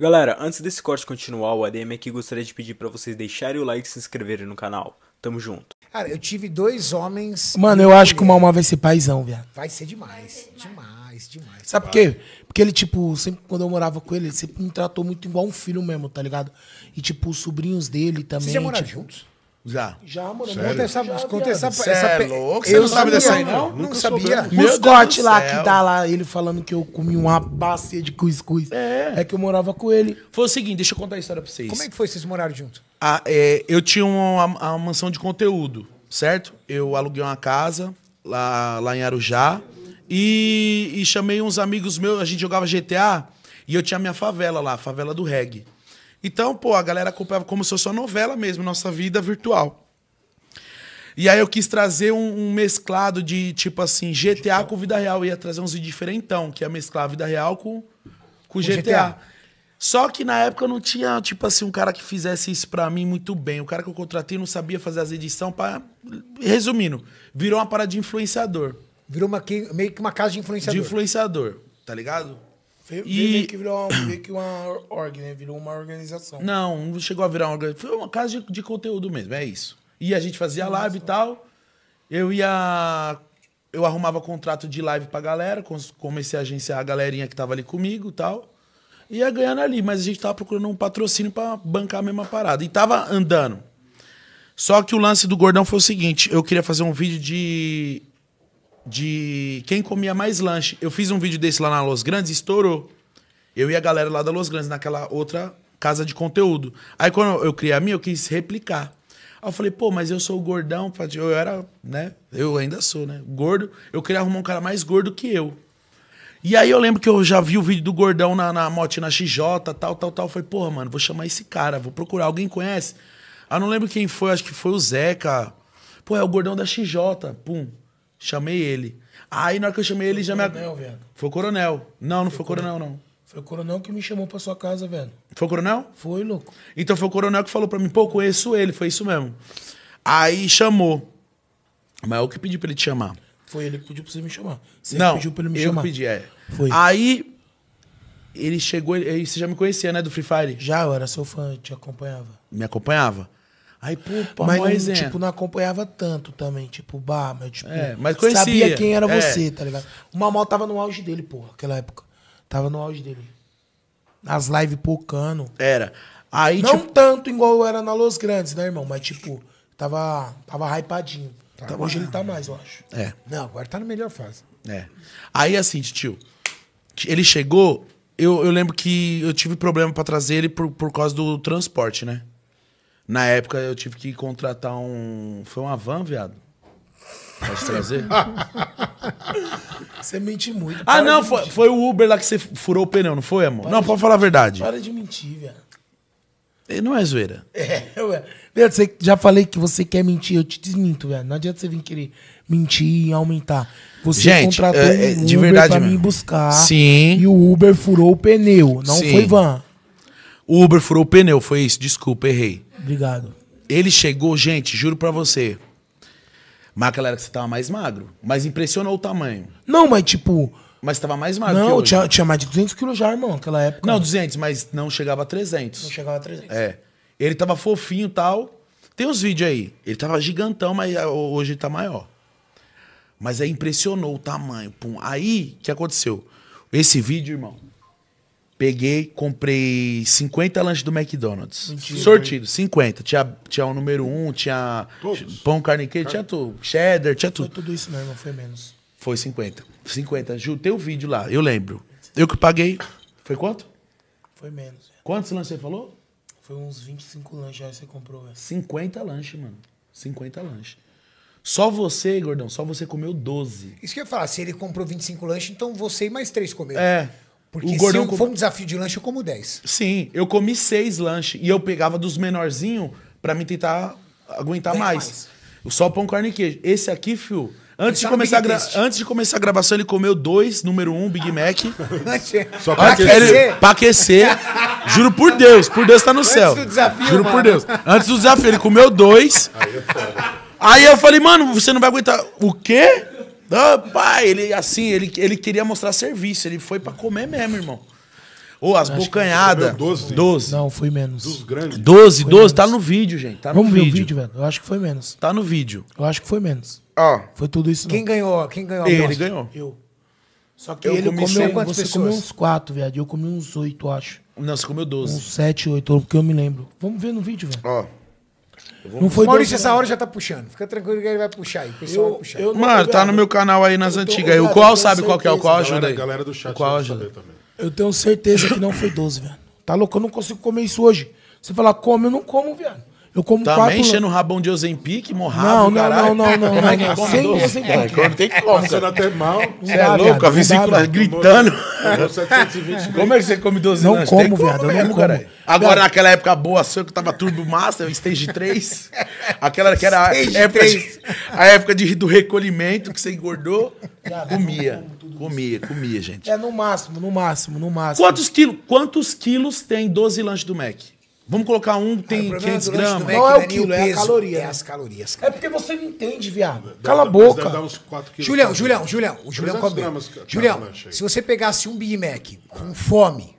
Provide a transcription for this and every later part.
Galera, antes desse corte continuar, o ADM aqui gostaria de pedir para vocês deixarem o like e se inscreverem no canal. Tamo junto. Cara, eu tive dois homens. Mano, eu acho que o Malma vai ser paizão, viado. Vai ser demais. Vai ser demais, demais. demais Sabe por quê? Porque ele, tipo, sempre quando eu morava com ele, ele sempre me tratou muito igual um filho mesmo, tá ligado? E, tipo, os sobrinhos dele também. Vocês já moraram tipo... juntos? Já. Já, mano. Sério? Conta essa. Já, conta essa, essa é louco? Você eu não sabe dessa aí, não? Não, Nunca sabia. Soube. Os lá que dá tá lá, ele falando que eu comi uma bacia de cuscuz. É. É que eu morava com ele. Foi o seguinte, deixa eu contar a história pra vocês. Como é que foi vocês moraram juntos? Ah, é, eu tinha uma, uma, mansão de conteúdo, certo? Eu aluguei uma casa lá, lá em Arujá. E, e chamei uns amigos meus, a gente jogava GTA. E eu tinha minha favela lá, a favela do reggae. Então, pô, a galera acompanhava como se fosse uma novela mesmo, nossa vida virtual. E aí eu quis trazer um, um mesclado de, tipo assim, GTA Digital. com vida real. Eu ia trazer uns diferentão, que ia é mesclar a vida real com, com, com GTA. GTA. Só que na época eu não tinha, tipo assim, um cara que fizesse isso para mim muito bem. O cara que eu contratei não sabia fazer as edições para Resumindo, virou uma parada de influenciador. Virou uma, meio que uma casa de influenciador. De influenciador, tá ligado? Veio, e... que virou uma, veio que uma org, né? Virou uma organização. Não, não chegou a virar uma organização. Foi uma casa de, de conteúdo mesmo, é isso. E a gente fazia Nossa. live e tal. Eu ia. Eu arrumava contrato de live pra galera, comecei a agenciar a galerinha que tava ali comigo e tal. Ia ganhando ali, mas a gente tava procurando um patrocínio para bancar a mesma parada. E tava andando. Só que o lance do gordão foi o seguinte: eu queria fazer um vídeo de de quem comia mais lanche. Eu fiz um vídeo desse lá na Los Grandes, estourou. Eu e a galera lá da Los Grandes, naquela outra casa de conteúdo. Aí quando eu criei a minha, eu quis replicar. Aí eu falei, pô, mas eu sou gordão, eu era, né? Eu ainda sou, né? Gordo. Eu queria arrumar um cara mais gordo que eu. E aí eu lembro que eu já vi o vídeo do gordão na, na moto na XJ, tal, tal, tal. Eu falei, porra, mano, vou chamar esse cara, vou procurar. Alguém conhece? Ah, não lembro quem foi, acho que foi o Zeca. Pô, é o gordão da XJ. Pum. Chamei ele. Aí na hora que eu chamei foi ele, já coronel, me. Velho. Foi o coronel. Não, não foi, foi coronel, coronel, não. Foi o coronel que me chamou pra sua casa, velho. Foi o coronel? Foi, louco. Então foi o coronel que falou pra mim, pô, conheço ele, foi isso mesmo. Aí chamou. Mas é eu que pedi pra ele te chamar. Foi ele que pediu pra você me chamar. Você não, pediu pra ele me eu chamar. Eu pedi, é. Foi. Aí ele chegou, aí você já me conhecia, né, do Free Fire? Já, eu era seu fã, eu te acompanhava. Me acompanhava. Aí, pô, mas, mas não, é. tipo, não acompanhava tanto também, tipo, bah, meu, tipo, é, mas conhecia. sabia quem era é. você, tá ligado? O Mamal tava no auge dele, pô, aquela época. Tava no auge dele. Nas lives pocando. Era. Aí, não tipo... tanto igual era na Los Grandes, né, irmão? Mas, tipo, tava, tava hypadinho. Tá Hoje ele tá mais, eu acho. É. Não, agora tá na melhor fase. É. Aí, assim, tio, ele chegou, eu, eu lembro que eu tive problema para trazer ele por, por causa do transporte, né? Na época eu tive que contratar um. Foi uma van, viado? Pode trazer? Você mente muito. Ah, não, foi, foi, o Uber lá que você furou o pneu, não foi, amor? Para não, de... pode falar a verdade. Para de mentir, velho. Não é zoeira. É, ué. Viado, você, já falei que você quer mentir, eu te desminto, velho. Não adianta você vir querer mentir e aumentar. Você Gente, contratou é, um é, Uber verdade pra mesmo. mim buscar. Sim. E o Uber furou o pneu, não Sim. foi van. O Uber furou o pneu, foi isso, desculpa, errei. Obrigado. Ele chegou, gente, juro pra você. Mas aquela era que você tava mais magro. Mas impressionou o tamanho. Não, mas tipo. Mas tava mais magro. Não, que hoje. Tinha, tinha mais de 200 quilos já, irmão, naquela época. Não, 200, mas não chegava a 300. Não chegava a 300. É. Ele tava fofinho e tal. Tem uns vídeos aí. Ele tava gigantão, mas hoje ele tá maior. Mas aí impressionou o tamanho. Pum. Aí, o que aconteceu? Esse vídeo, irmão, Peguei, comprei 50 lanches do McDonald's. Mentira, Sortido, 50. Tinha, tinha o número 1, tinha Todos. pão, carne queijo, tinha tudo. Cheddar, tinha tudo. Foi tudo isso, não, né, irmão, foi menos. Foi 50. 50. Ju, teu vídeo lá, eu lembro. Eu que paguei. Foi quanto? Foi menos. É. Quantos lanches você falou? Foi uns 25 lanches aí você comprou, velho. É. 50 lanches, mano. 50 lanches. Só você, gordão, só você comeu 12. Isso que eu ia falar, se ele comprou 25 lanches, então você e mais três comeram. É. Porque o gordão se eu, for um desafio de lanche, eu como 10. Sim, eu comi seis lanches. E eu pegava dos menorzinhos para me tentar aguentar mais. mais. só pão, carne e queijo. Esse aqui, fio... Antes de, é começar gra... antes de começar a gravação, ele comeu dois, número um, Big Mac. Só pra aquecer. Pra aquecer. Juro por Deus, por Deus tá no antes céu. Antes do desafio, Juro mano. por Deus. Antes do desafio, ele comeu dois. Aí eu, é Aí eu falei, mano, você não vai aguentar. O quê? Não, ah, pai, ele assim, ele, ele queria mostrar serviço, ele foi pra comer mesmo, irmão. Ou oh, as bocanhadas. 12, 12. Não, foi menos. Dos grandes. 12, foi 12, tá menos. tá no vídeo, gente. Tá Vamos no vídeo. ver o vídeo, velho. Eu acho que foi menos. Tá no vídeo. Eu acho que foi menos. Ó. Ah. Foi tudo isso. Quem não. ganhou? Quem ganhou? Ele aposta? ganhou. Eu. Só que eu ele comi comeu quantas você pessoas? comeu uns 4, velho. Eu comi uns 8, acho. Não, você comeu 12. Uns 7, 8, porque eu me lembro. Vamos ver no vídeo, velho. Ó. Oh. Não foi Maurício, essa hora já tá puxando. Fica tranquilo que ele vai puxar aí. O pessoal eu, vai puxar. Eu, Mano, tá no meu canal aí nas antigas. o qual sabe qual que é? O qual ajuda aí? A galera do chat o qual ajuda também. Eu tenho certeza que não foi 12, velho. Tá louco? Eu não consigo comer isso hoje. Você fala, come, eu não como, velho. Eu como Também tá quatro... enchendo o rabão de Ozempic, morrado, não, não, não, é não, não, não, não. não. Sem, sem Não é, é tem que comer. Passando até mal. Você é louco, a vesícula gritando. Como é que você come 12 Não como, viado, não como. Cara. Agora, naquela época boa, sua que tava turbo massa, stage 3. Aquela que era a época, do recolhimento, que você engordou. Comia, comia, comia, gente. É, no máximo, no máximo, no máximo. Quantos quilos, quantos quilos tem 12 lanches do Mac? Vamos colocar um, ah, tem 500 gramas. É não, é o quilo, é, o a caloria. É né? as calorias. É cara. É porque você não entende, viado. Cala a boca. Dá uns 4 quilos Julião, Julião, Julião. O Julião come gramas, Julião, se você pegasse um Big Mac com fome,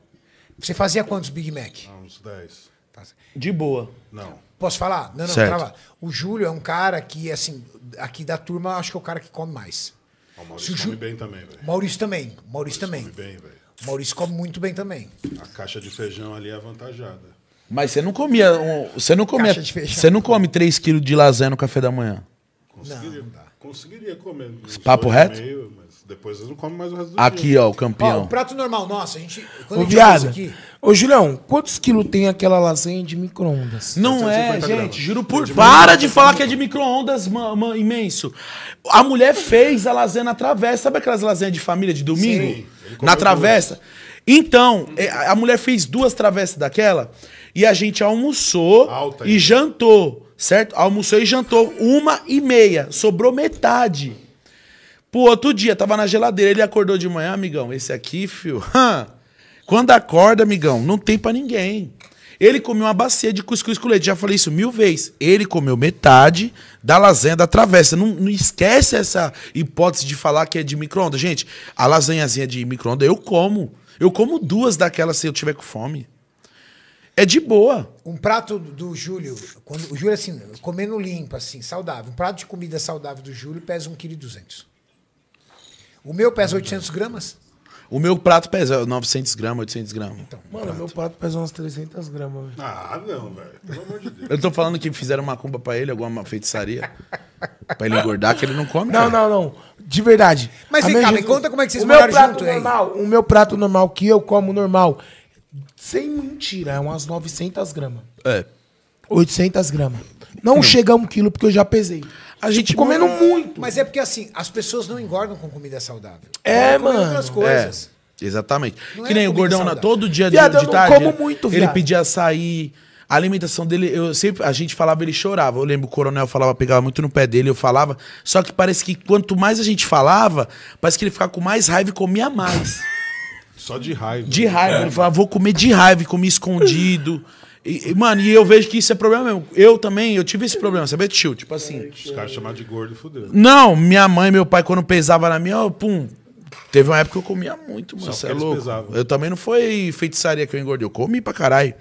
você fazia quantos Big Mac? Ah, uns 10. Tá de boa. Não. Posso falar? Não, não, trava. O Júlio é um cara que, assim, aqui da turma, acho que é o cara que come mais. Ah, o Maurício Ju... come bem também, velho. Maurício também. Maurício, Maurício também. Come bem, Maurício come muito bem também. A caixa de feijão ali é avantajada. Mas você não comia. Um, você não comia. Você não come 3 quilos de lasanha no café da manhã. Conseguiria, não, não conseguiria comer. Papo reto? Meio, mas depois eu não como mais o resto do aqui, dia. ó, o campeão. Ó, o prato normal, nossa, a gente. Quando ô, viada, aqui... ô, Julião, quantos quilos tem aquela lasanha de micro-ondas? Não é, gente, juro por. É para de falar é que é de micro-ondas, imenso. A mulher fez a lasanha na travessa. Sabe aquelas lasanhas de família de domingo? Sim, na travessa. Então, é, a mulher fez duas travessas daquela. E a gente almoçou Alta, e jantou, certo? Almoçou e jantou uma e meia. Sobrou metade. Pô, outro dia, tava na geladeira, ele acordou de manhã, amigão. Esse aqui, fio. Quando acorda, amigão, não tem para ninguém. Ele comeu uma bacia de cuscuz com leite. Já falei isso mil vezes. Ele comeu metade da lasanha da travessa. Não, não esquece essa hipótese de falar que é de micro-ondas. Gente, a lasanhazinha de micro-ondas eu como. Eu como duas daquelas se eu tiver com fome. É de boa. Um prato do Júlio, quando, o Júlio, assim, comendo limpo, assim, saudável. Um prato de comida saudável do Júlio pesa 1,2 kg. O meu pesa 800 gramas. O meu prato pesa 900 gramas, 800 gramas. Então, Mano, prato. meu prato pesa umas 300 gramas. Véio. Ah, não, velho. Pelo amor de Deus. Eu tô falando que fizeram uma cumba pra ele, alguma feitiçaria. pra ele engordar, que ele não come. Não, não, não. De verdade. Mas vem cá, me conta como é que vocês o moraram junto, normal, hein? O meu prato normal, que eu como normal, sem mentira, é umas 900 gramas. É. 800 gramas. Não hum. chega a um quilo, porque eu já pesei. A gente tipo, comendo mano, muito. Mas é porque, assim, as pessoas não engordam com comida saudável. É, mano. outras coisas. É, exatamente. Não que é nem o gordão, né, saudável. todo dia viado, de, de tarde... como muito, viado. Ele pedia açaí... A alimentação dele, eu sempre, a gente falava, ele chorava. Eu lembro, o coronel falava, pegava muito no pé dele, eu falava. Só que parece que quanto mais a gente falava, parece que ele ficava com mais raiva e comia mais. Só de raiva. De raiva. É. Ele falava, vou comer de raiva, comi escondido. E, mano, e eu vejo que isso é problema mesmo. Eu também, eu tive esse problema, sabe, tio? Tipo assim. Os caras chamaram de gordo e fudeu. Não, minha mãe e meu pai, quando pesava na minha, eu, pum. Teve uma época que eu comia muito, mano. Só você é louco. Pesavam. Eu também não foi feitiçaria que eu engordei. Eu comi pra caralho.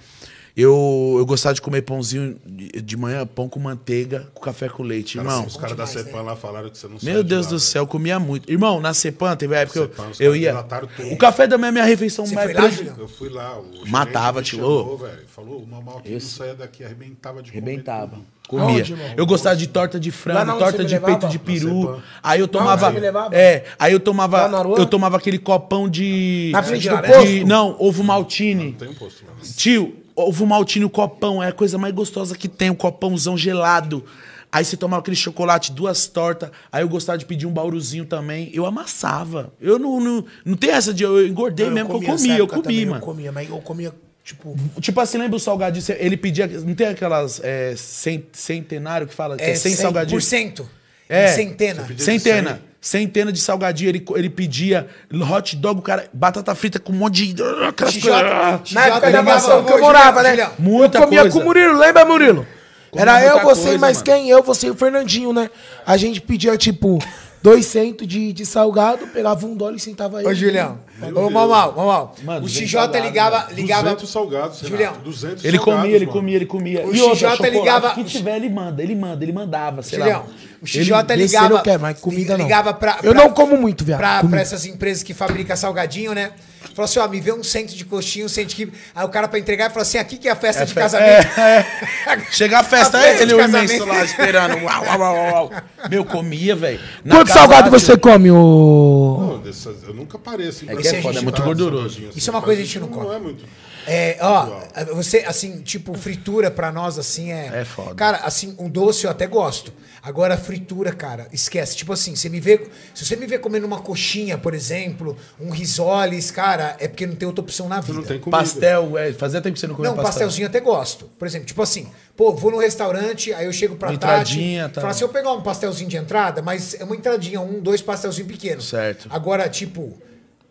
Eu, eu gostava de comer pãozinho de manhã, pão com manteiga, com café com leite, cara, irmão. Os caras da Cepan né? lá falaram que você não Meu Deus do céu, eu comia muito. Irmão, na Cepan teve época que eu, eu ia. O café da manhã é minha refeição você mais prejudicada. Eu fui lá, o Matava, tio. Falou, falou, uma aqui não saía daqui, arrebentava de Arrebentava. Comia. Onde, eu gostava de torta de frango, torta de peito de peru. Aí eu tomava. É, aí eu tomava. Eu tomava aquele copão de. Na frente do posto? Não, ovo maltine. Não, tem um posto, mas... Tio, ovo maltino copão, é a coisa mais gostosa que tem, o um copãozão gelado. Aí você tomava aquele chocolate, duas tortas. Aí eu gostava de pedir um bauruzinho também. Eu amassava. Eu não. Não, não tem essa de eu engordei eu mesmo, eu comia, eu comia, eu comi, mano. Eu comia, mas eu comia, tipo. Tipo assim, lembra o salgadinho? Ele pedia. Não tem aquelas. É, centenário que fala? É, é 100 salgadinhos? Por cento. É. Centena. Centena. Centena de salgadinho, ele, ele pedia hot dog, o cara, batata frita com um monte de. Aquelas coisas. Na época da maçã que eu morava, né? Muita eu comia coisa. com o Murilo, lembra, Murilo? Comia Era eu, você, coisa, mais mano. quem? Eu, você e o Fernandinho, né? A gente pedia, tipo, 200 de, de salgado, pegava um dólar e sentava aí. Ô, Julião, Ô, Mamal, Mamal. O XJ ligava. ligava 200 salgados, Julião. 200 ele salgados, comia, ele mano. comia, ele comia. O e XJ outra, ligava. que tiver, ele manda, ele manda, ele mandava, sei Julião, lá. O XJ ele, ligava. Não quer, mas comida não. Ligava pra, pra, Eu não como muito, viado. Pra, pra, essas empresas que fabricam salgadinho, né? Falou assim: ó, me vê um centro de coxinha, um centro de. Aí o cara pra entregar falou assim: aqui que é a festa é de casamento. É, é. Chega a festa, a é ele o imenso lá esperando. Uau, uau, uau, uau. Meu, comia, velho. Quanto salgado você come, ô. eu nunca pareço. Assim, é é, é foda, é muito gorduroso. Isso é uma coisa que a gente não come. Não é muito. É, ó, é você, assim, tipo, fritura pra nós, assim, é. É foda. Cara, assim, um doce eu até gosto. Agora, fritura, cara, esquece. Tipo assim, você me vê. Se você me vê comendo uma coxinha, por exemplo, um risoles, cara, é porque não tem outra opção na vida. Você não tem comida. Pastel, é, fazia tempo que você não comia Não, pastel. pastelzinho até gosto. Por exemplo, tipo assim, pô, vou num restaurante, aí eu chego pra uma tarde. Entradinha, tá. Falo assim, eu pegar um pastelzinho de entrada, mas é uma entradinha, um, dois pastelzinhos pequenos. Certo. Agora, tipo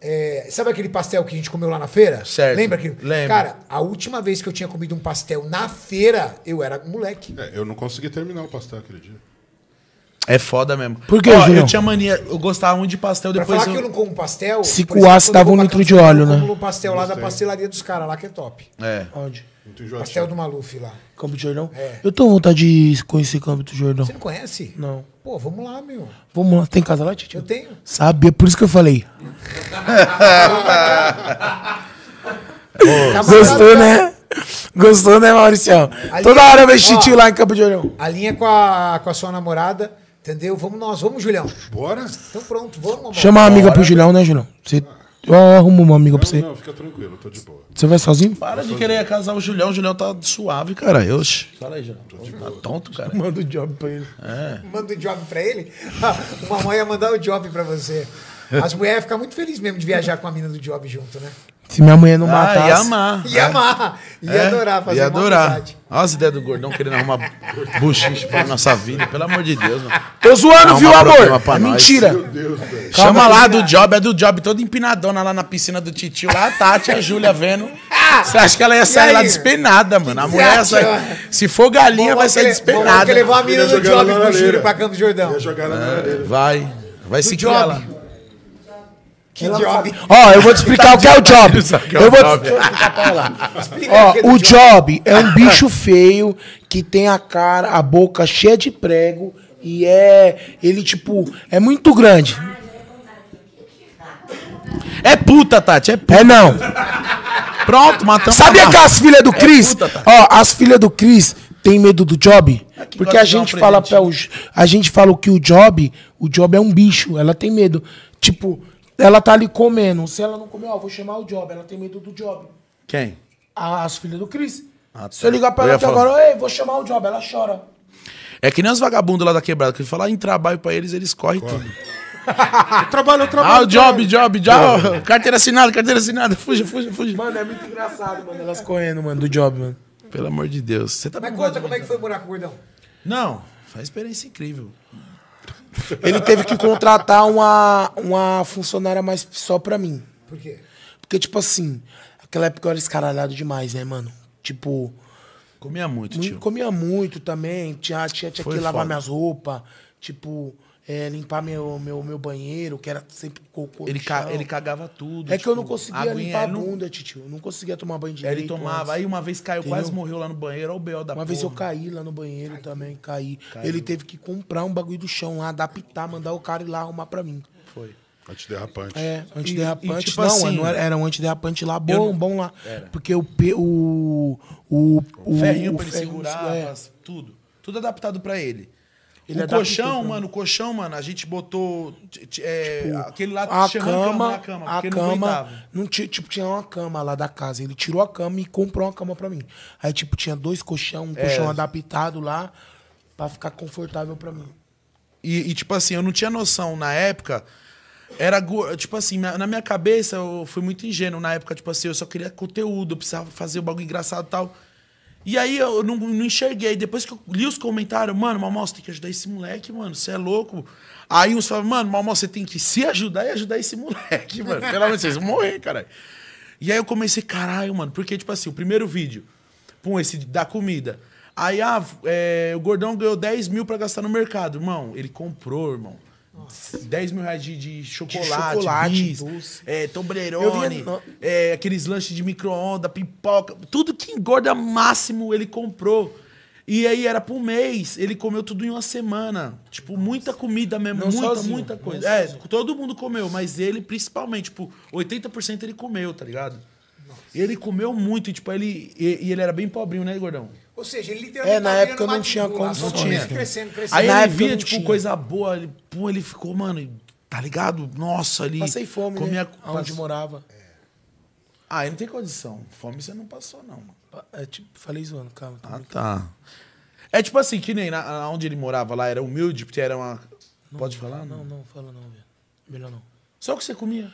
é, sabe aquele pastel que a gente comeu lá na feira? Certo. Lembra que? Lembro. Cara, a última vez que eu tinha comido um pastel na feira, eu era moleque. É, eu não consegui terminar o pastel aquele dia. É foda mesmo. Por que, Ó, eu tinha mania, eu gostava muito de pastel depois. Pra falar eu... que eu não como pastel. Se coasse, dava um litro de óleo, né? Eu como um pastel lá da pastelaria dos caras lá que é top. É. Onde? Muito Pastel do Maluf lá. Campo de Jordão? É. Eu com vontade de conhecer Campo do Jordão. Você não conhece? Não. Pô, vamos lá, meu. Vamos lá. Tem casa lá, Titi? Eu tenho. Sabia, é por isso que eu falei. Tá né? Gostou, né? Gostou, né, Mauricião? Toda hora eu vejo lá em Campo de Jordão. A linha com a, com a sua namorada, entendeu? Vamos nós, vamos, Julião. Bora. Então pronto, vamos. Amor. Chama a amiga Bora. pro Julião, né, Julião? Você eu arrumo uma amiga não, pra você. Não, fica tranquilo, tô de boa. Você vai sozinho? Para de querer casar o Julião. O Julião tá suave, cara. Eu... Fala aí, Julião. Tá tonto, cara. Manda o um job pra ele. É. Manda o um job pra ele? uma mãe ia mandar o um job pra você. As mulheres ficam muito felizes mesmo de viajar com a mina do job junto, né? Se minha mulher não ah, matasse. Ia amar. Ia né? amar. Ia é. adorar fazer Ia adorar. Olha as ideias do gordão querendo arrumar buchiche pra nossa vida. Pelo amor de Deus, mano. Tô zoando, viu, amor? É mentira. Deus, Chama lá do Job, é do Job, toda empinadona lá na piscina do titio. Lá a Tati, a Júlia vendo. Você acha que ela ia sair lá despenada, mano? A mulher Se for galinha, vai sair despenada. Porque levou a mina do Job pro Júlio pra Campo Jordão. É, vai. Vai se ela. Que ela job? Ó, eu vou te explicar tá o que é o job. É eu vou te... Ó, o é job é um bicho feio que tem a cara, a boca cheia de prego e é ele tipo é muito grande. É puta, Tati, é puta. É não. Pronto, matamos. Sabia que as filhas do é Cris, é ó, as filhas do Cris tem medo do job? Aqui Porque a gente um fala os a gente fala que o job, o job é um bicho, ela tem medo. Tipo, ela tá ali comendo. Se ela não comer, ó, vou chamar o Job. Ela tem medo do Job. Quem? as filhas do Cris. Ah, tá. Se eu ligar pra ela aqui falar- agora, ei, vou chamar o Job, ela chora. É que nem os vagabundos lá da quebrada, que falar ah, em trabalho pra eles, eles correm tudo. Eu trabalho, eu ah, trabalho. Ah, o job, job, job. Carteira assinada, carteira assinada. Fuja, fuja, fuja. Mano, é muito engraçado, mano. Elas correndo, mano, do Job, mano. Pelo amor de Deus. Você tá Mas conta como é que foi o buraco, gordão. Não, foi uma experiência incrível. Ele teve que contratar uma, uma funcionária mais só pra mim. Por quê? Porque, tipo assim, aquela época eu era escaralhado demais, né, mano? Tipo. Comia muito, tio. Comia muito também. Tinha, tinha, tinha que lavar minhas roupas. Tipo é, limpar meu, meu, meu banheiro, que era sempre cocô. Ele, ca, ele cagava tudo. É tipo, que eu não tipo, conseguia aguinha, limpar a bunda, não... tio. não conseguia tomar banho direito. Ele tomava. Antes. Aí uma vez caiu, Entendeu? quase morreu lá no banheiro. Olha o B.O. da Uma porra. vez eu caí lá no banheiro também, caí. Caiu. Ele teve que comprar um bagulho do chão lá, adaptar, mandar o cara ir lá arrumar pra mim. Foi. Antiderrapante. É, antiderrapante. E, e, tipo não, assim, não era, era, um antiderrapante lá bom, não, bom lá. Era. Porque o, o, o, o. O ferrinho o, pra ele ferrinho, segurar, é. tudo. Tudo adaptado pra ele. Ele o colchão, mano, o colchão, mano, a gente botou. É, tipo, aquele lá a cama, né, a cama, a cama não, não Tipo, tinha uma cama lá da casa. Ele tirou a cama e comprou uma cama pra mim. Aí, tipo, tinha dois colchão, um é. colchão adaptado lá pra ficar confortável pra mim. E, e, tipo assim, eu não tinha noção na época. Era, tipo assim, na minha cabeça eu fui muito ingênuo na época, tipo assim, eu só queria conteúdo, eu precisava fazer o bagulho engraçado e tal. E aí eu não, não enxerguei. Depois que eu li os comentários, mano, Malmal, você tem que ajudar esse moleque, mano. Você é louco. Aí uns falam, mano, Malmal, você tem que se ajudar e ajudar esse moleque, mano. Pelo amor de Deus, morrer, caralho. E aí eu comecei, caralho, mano, porque, tipo assim, o primeiro vídeo, pum, esse da comida. Aí, ah, é, o gordão ganhou 10 mil pra gastar no mercado. Irmão, ele comprou, irmão. Nossa. 10 mil reais de, de chocolate, de chocolate bis, doce. É, Toblerone, via... é, aqueles lanches de micro-ondas, pipoca, tudo que engorda máximo ele comprou. E aí era por um mês, ele comeu tudo em uma semana. Tipo, Nossa. muita comida mesmo, não muita, sozinho, muita coisa. É, sozinho. todo mundo comeu, mas ele principalmente, tipo, 80% ele comeu, tá ligado? Nossa. Ele comeu muito, e, tipo, ele. E, e ele era bem pobrinho, né, gordão? Ou seja, ele literalmente. É, na época não tinha condições. Né? Crescendo, crescendo. Aí na ele via, tipo, tinha. coisa boa. Ele, pum, ele ficou, mano, tá ligado? Nossa, ali. Passei fome, comia, né? Onde morava. É. Ah, aí não tem condição. Fome você não passou, não, mano. É, tipo, falei zoando, calma. Ah, tá. É tipo assim, que nem na, onde ele morava lá, era humilde, porque era uma. Não, Pode falar? Não, não, não fala não, velho. Melhor não. Só o que você comia?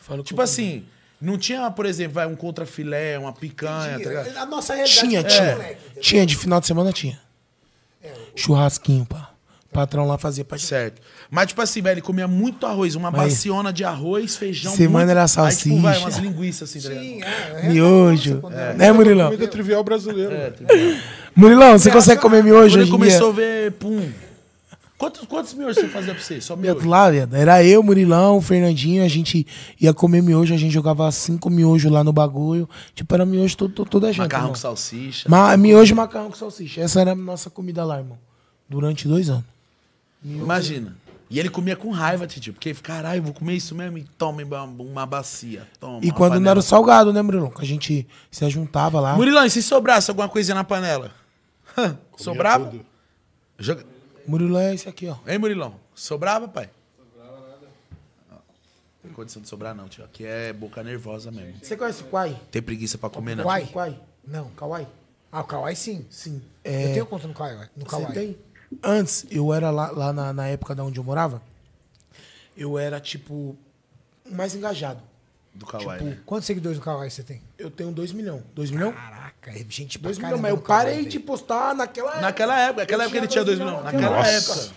Falo tipo assim. Não tinha, por exemplo, vai um contrafilé, uma picanha, Entendi. tá ligado? A nossa realidade tinha, é tinha. É. Moleque, tinha, de final de semana tinha. É, o... Churrasquinho, pá. O patrão lá fazia pra Certo. Mas, tipo assim, velho, ele comia muito arroz, uma Mas... baciona de arroz, feijão. Semana muito... era salsicha. Aí, tipo, vai, umas linguiças assim, tá Sim, é, é Miojo. É. Né, Murilão? Comida trivial brasileira. É, Murilão, você consegue comer miojo? ele começou a ver pum. Quantos, quantos miojo você fazia pra você? Só miojo? Lá, era eu, Murilão, o Fernandinho, a gente ia comer miojo, a gente jogava cinco miojos lá no bagulho. Tipo, era miojo todo, todo, toda a gente. Macarrão com salsicha. Ma miojo, macarrão com salsicha. Essa era a nossa comida lá, irmão. Durante dois anos. Miojo. Imagina. E ele comia com raiva, tipo, porque caralho, vou comer isso mesmo e toma uma bacia. Toma, e quando não era salgado, né, Murilão? Que a gente se juntava lá. Murilão, e se sobrasse alguma coisa na panela? Sobrava? Joga... Murilão é esse aqui, ó. Hein, Murilão? Sobrava, pai? Sobrava nada. Não tem condição de sobrar, não, tio. Aqui é boca nervosa mesmo. Você conhece o Quai? Tem preguiça pra comer, não. Quai? Quai? Não, Kawai. Ah, o Kawai sim. Sim. É... Eu tenho conta no Kawai. No Kawai. Você tem? Antes, eu era lá, lá na, na época da onde eu morava, eu era, tipo, mais engajado. Do Kawaii. Tipo, né? quantos seguidores do Kawaii você tem? Eu tenho 2 milhões. 2 milhões? Caraca, é gente 2 milhões, mas eu parei Kawaii, de postar naquela época. Naquela época, naquela época ele tinha 2 milhões. Naquela Nossa. época.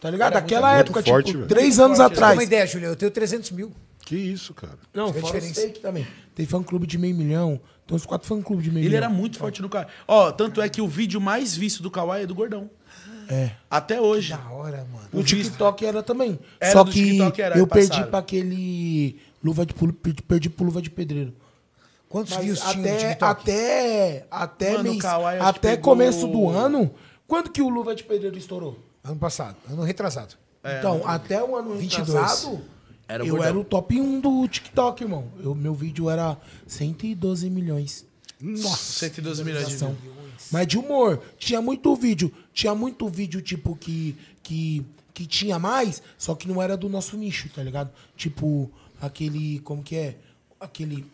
Tá ligado? Cara, época, tipo, forte, tipo, velho. três anos forte, atrás. Você tem uma ideia, Julião. eu tenho 300 mil. Que isso, cara. Não, fora é fake também. Tem fã-clube de meio milhão, tem uns quatro fã-clube de meio Ele milhão. Ele era muito tá. forte no Kawhi. Ó, tanto é que o vídeo mais visto do Kawaii é do Gordão. É. Até hoje. Que da hora, mano. O, TikTok era também. Era Só que TikTok, era eu passado. perdi pra aquele Luva de pulo, perdi pro luva de pedreiro. Quantos Mas views até, tinha Até, até, Mano, mês, até pegou... começo do ano, quando que o Luva de Pedreiro estourou? Ano passado, ano retrasado. É, então, ano... até o ano 22. retrasado, era eu era o top 1 do TikTok, irmão. Eu, meu vídeo era 112 milhões. Nossa, 112 milhões de views. Mas de humor, tinha muito vídeo. Tinha muito vídeo, tipo, que, que, que tinha mais, só que não era do nosso nicho, tá ligado? Tipo, aquele. Como que é? Aquele.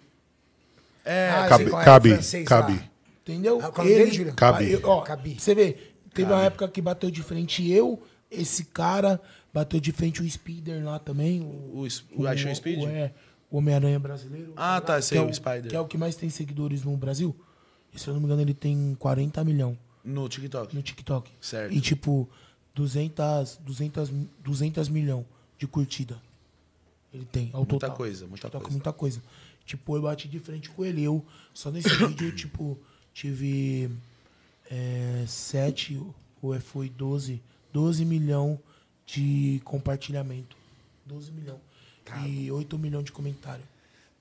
É, ah, cabe, é, cabe, francês, cabe. Entendeu? Ah, ele, dele, Cabe. Ó, cabe. Você vê, teve cabe. uma época que bateu de frente eu, esse cara, bateu de frente o Spider lá também. O, o, o, Action o, Speed? O, é, o Homem-Aranha brasileiro. Ah, tá, esse é o, o Spider. Que é o que mais tem seguidores no Brasil. E, se eu não me engano, ele tem 40 milhões. No TikTok? No TikTok. Certo. E tipo, 200, 200, 200 milhões de curtida. Ele tem, ao é muita Coisa, muita coisa, muita coisa. Tipo, eu bati de frente com ele. Eu, só nesse vídeo, tipo, tive é, 7, ou é, foi 12, 12 milhão de compartilhamento. 12 milhão. E 8 milhões de comentário.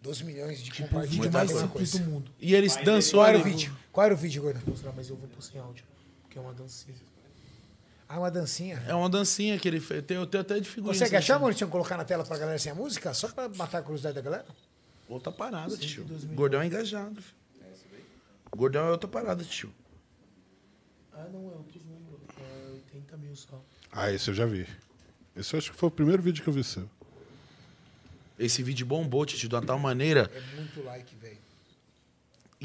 12 milhões de tipo, compartilhamento. Vídeo mais simples do mundo. E eles dançaram. Qual era o vídeo? Qual era o vídeo, Gordon? mas eu vou pôr sem áudio. Porque é uma dancinha. Ah, uma dancinha? É uma dancinha que ele fez. Eu tenho, até de figurinha. Consegue achar, Maurício, colocar na tela pra galera sem assim, a música? Só pra matar a curiosidade da galera? Outra parada, tio. Gordão é engajado, filho. É Gordão é outra parada, tio. Ah, não, é outros números. É 80 mil só. Ah, esse eu já vi. Esse eu acho que foi o primeiro vídeo que eu vi seu. Esse vídeo bombou, tio, de uma tal maneira. É muito like, velho.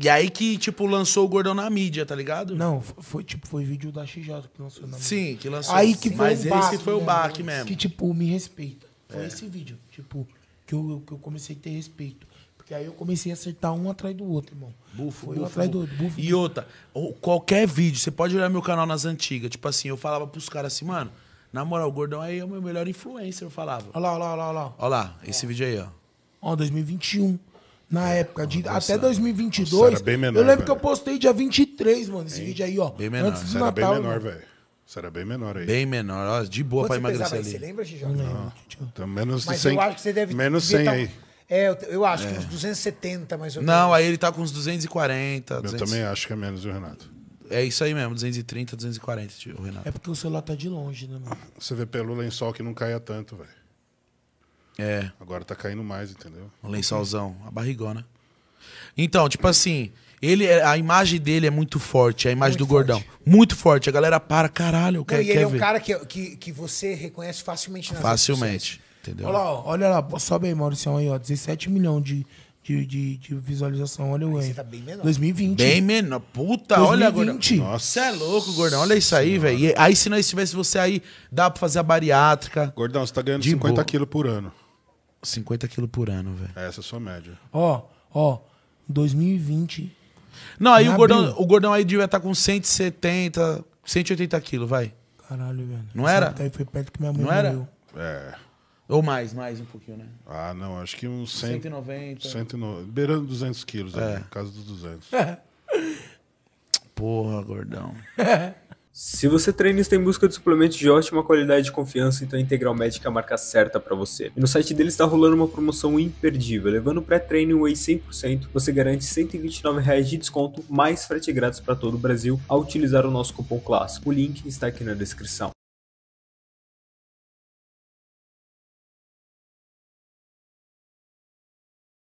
E aí que, tipo, lançou o Gordão na mídia, tá ligado? Não, foi tipo, foi vídeo da XJ que lançou na mídia. Sim, que lançou. Aí que foi Mas um esse foi o baque mesmo. Que, tipo, me respeita. Foi é. esse vídeo, tipo, que eu, que eu comecei a ter respeito. Porque aí eu comecei a acertar um atrás do outro, irmão. Bufo, foi bufo, um atrás do outro. Bufo, e outra, qualquer vídeo, você pode olhar meu canal nas antigas. Tipo assim, eu falava pros caras assim, mano, na moral, o Gordão aí é o meu melhor influencer, eu falava. Olha lá, olha lá, olha lá. Olha lá, esse é. vídeo aí, ó. Ó, 2021 na época, de, Nossa, até 2022. Nossa, menor, eu lembro véio. que eu postei dia 23, mano, esse hein? vídeo aí, ó. Bem menor. Antes do Natal. Bem menor, velho. Você era bem menor aí. Bem menor, ó, de boa Quanto pra emagrecer pesava, ali. Você lembra, Xijão? Não. Então, menos de 100. eu acho que você deve... Menos 100 tá... aí. É, eu, acho é. que uns 270, mais ou menos. Não, aí ele tá com uns 240, 200... Eu também acho que é menos, o Renato? É isso aí mesmo, 230, 240, tio, Renato. É porque o celular tá de longe, né, mano? Você vê pelo lençol que não caia tanto, velho. É. Agora tá caindo mais, entendeu? Um lençolzão, a barrigona. Então, tipo assim, ele, é, a imagem dele é muito forte, a imagem muito do forte. gordão. Muito forte. A galera para, caralho, quer, Não, e ele quer é um ver. cara que, que, que você reconhece facilmente nas Facilmente, entendeu? Olha lá, olha lá, sobe aí, Maurício, aí, ó, 17 milhões de, de, de, de, visualização. Olha o Aí tá bem menor. 2020. Bem menor. Puta, 2020. olha, agora. Nossa, é louco, gordão. Olha isso aí, velho. Aí se não tivesse você aí, dá pra fazer a bariátrica. Gordão, você tá ganhando de 50 quilos por ano. 50 quilos por ano, velho. É essa é a sua média. Ó, ó, 2020. Não, aí o gordão, o gordão aí devia estar tá com 170, 180 quilos, vai. Caralho, velho. Não Essa era? Aí foi perto que minha mãe Não morreu. era? É. Ou mais, mais um pouquinho, né? Ah, não, acho que uns 100, 190. 190. Beirando 200 quilos, é. aí, né? no caso dos 200. É. Porra, gordão. É. Se você é treina e está em busca de suplementos de ótima qualidade e confiança, então a Integral Médica é a marca certa para você. E no site deles está rolando uma promoção imperdível. Levando pré-treino Whey 100%, você garante R$ 129,00 de desconto, mais frete grátis para todo o Brasil, ao utilizar o nosso cupom clássico. O link está aqui na descrição.